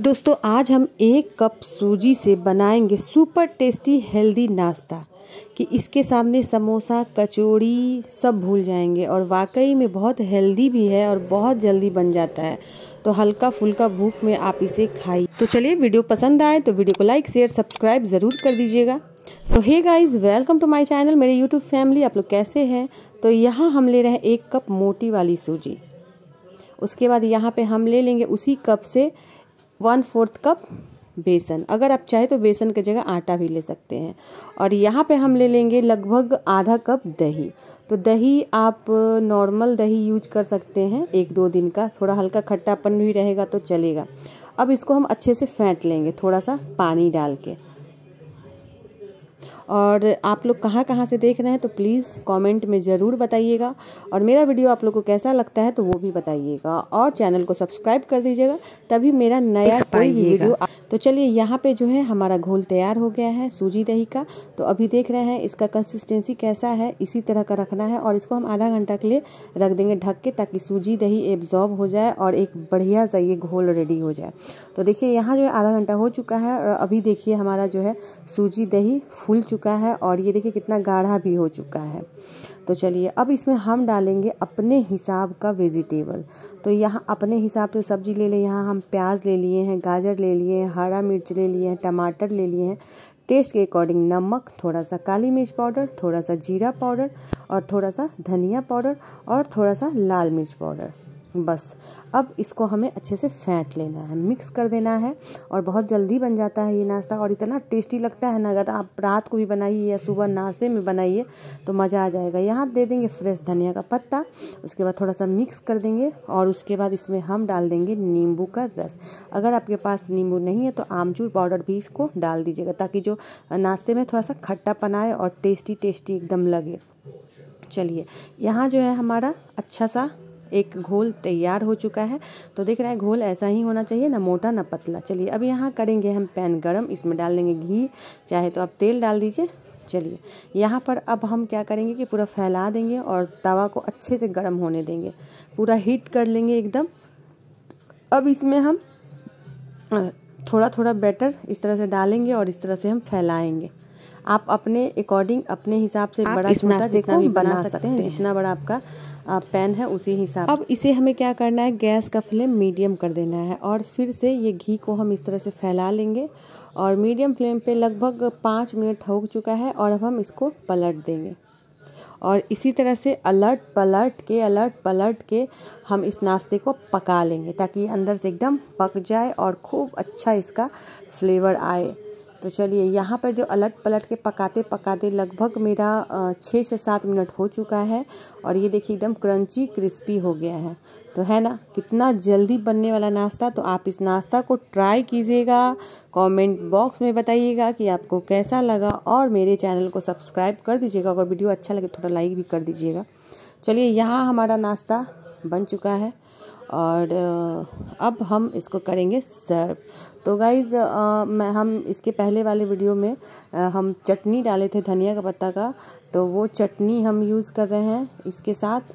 दोस्तों आज हम एक कप सूजी से बनाएंगे सुपर टेस्टी हेल्दी नाश्ता कि इसके सामने समोसा कचौड़ी सब भूल जाएंगे और वाकई में बहुत हेल्दी भी है और बहुत जल्दी बन जाता है तो हल्का फुल्का भूख में आप इसे खाइए तो चलिए वीडियो पसंद आए तो वीडियो को लाइक शेयर सब्सक्राइब ज़रूर कर दीजिएगा तो hey guys welcome to my channel मेरे यूट्यूब फैमिली आप लोग कैसे हैं तो यहाँ हम ले रहे हैं एक कप मोटी वाली सूजी उसके बाद यहाँ पे हम ले लेंगे उसी कप से वन फोर्थ कप बेसन अगर आप चाहे तो बेसन की जगह आटा भी ले सकते हैं और यहाँ पे हम ले लेंगे लगभग आधा कप दही तो दही आप नॉर्मल दही यूज कर सकते हैं एक दो दिन का थोड़ा हल्का खट्टापन भी रहेगा तो चलेगा अब इसको हम अच्छे से फेंट लेंगे थोड़ा सा पानी डाल के और आप लोग कहाँ कहाँ से देख रहे हैं तो प्लीज़ कमेंट में ज़रूर बताइएगा और मेरा वीडियो आप लोग को कैसा लगता है तो वो भी बताइएगा और चैनल को सब्सक्राइब कर दीजिएगा तभी मेरा नया कोई वीडियो तो चलिए यहाँ पे जो है हमारा घोल तैयार हो गया है सूजी दही का तो अभी देख रहे हैं इसका कंसिस्टेंसी कैसा है इसी तरह का रखना है और इसको हम आधा घंटा के लिए रख देंगे ढक के ताकि सूजी दही एब्जॉर्ब हो जाए और एक बढ़िया सा ये घोल रेडी हो जाए तो देखिए यहाँ जो है आधा घंटा हो चुका है और अभी देखिए हमारा जो है सूजी दही फूल चुका चुका है और ये देखिए कितना गाढ़ा भी हो चुका है तो चलिए अब इसमें हम डालेंगे अपने हिसाब का वेजिटेबल तो यहाँ अपने हिसाब से तो सब्जी ले लें यहाँ हम प्याज ले लिए हैं गाजर ले लिए हैं हरा मिर्च ले लिए हैं टमाटर ले लिए हैं टेस्ट के अकॉर्डिंग नमक थोड़ा सा काली मिर्च पाउडर थोड़ा सा जीरा पाउडर और थोड़ा सा धनिया पाउडर और थोड़ा सा लाल मिर्च पाउडर बस अब इसको हमें अच्छे से फेंट लेना है मिक्स कर देना है और बहुत जल्दी बन जाता है ये नाश्ता और इतना टेस्टी लगता है ना अगर आप रात को भी बनाइए या सुबह नाश्ते में बनाइए तो मज़ा आ जाएगा यहाँ दे देंगे फ्रेश धनिया का पत्ता उसके बाद थोड़ा सा मिक्स कर देंगे और उसके बाद इसमें हम डाल देंगे नींबू का रस अगर आपके पास नींबू नहीं है तो आमचूर पाउडर भी इसको डाल दीजिएगा ताकि जो नाश्ते में थोड़ा सा खट्टापन आए और टेस्टी टेस्टी एकदम लगे चलिए यहाँ जो है हमारा अच्छा सा एक घोल तैयार हो चुका है तो देख रहा है घोल ऐसा ही होना चाहिए ना मोटा ना पतला चलिए अब यहाँ करेंगे हम पैन गरम इसमें डाल देंगे घी चाहे तो आप तेल डाल दीजिए चलिए यहाँ पर अब हम क्या करेंगे कि पूरा फैला देंगे और तवा को अच्छे से गर्म होने देंगे पूरा हीट कर लेंगे एकदम अब इसमें हम थोड़ा थोड़ा बैटर इस तरह से डालेंगे और इस तरह से हम फैलाएंगे आप अपने अकॉर्डिंग अपने हिसाब से बड़ा छोटा जितना भी बना सकते हैं जितना बड़ा आपका पैन है उसी हिसाब अब इसे हमें क्या करना है गैस का फ्लेम मीडियम कर देना है और फिर से ये घी को हम इस तरह से फैला लेंगे और मीडियम फ्लेम पे लगभग पाँच मिनट ठोक चुका है और अब हम इसको पलट देंगे और इसी तरह से अलर्ट पलट के अलर्ट पलट के हम इस नाश्ते को पका लेंगे ताकि अंदर से एकदम पक जाए और खूब अच्छा इसका फ्लेवर आए तो चलिए यहाँ पर जो अलट पलट के पकाते पकाते लगभग मेरा छः से सात मिनट हो चुका है और ये देखिए एकदम क्रंची क्रिस्पी हो गया है तो है ना कितना जल्दी बनने वाला नाश्ता तो आप इस नाश्ता को ट्राई कीजिएगा कमेंट बॉक्स में बताइएगा कि आपको कैसा लगा और मेरे चैनल को सब्सक्राइब कर दीजिएगा अगर वीडियो अच्छा लगे थोड़ा लाइक भी कर दीजिएगा चलिए यहाँ हमारा नाश्ता बन चुका है और अब हम इसको करेंगे सर्व तो गाइज़ मैं हम इसके पहले वाले वीडियो में आ, हम चटनी डाले थे धनिया का पत्ता का तो वो चटनी हम यूज़ कर रहे हैं इसके साथ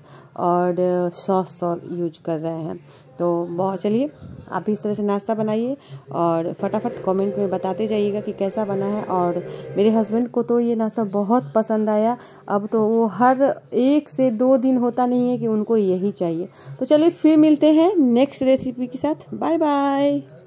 और सॉस सॉस यूज कर रहे हैं तो बहुत चलिए आप भी इस तरह से नाश्ता बनाइए और फटाफट कमेंट में बताते जाइएगा कि कैसा बना है और मेरे हस्बैंड को तो ये नाश्ता बहुत पसंद आया अब तो वो हर एक से दो दिन होता नहीं है कि उनको यही चाहिए तो चलिए फिर मिलते मिलते हैं नेक्स्ट रेसिपी के साथ बाय बाय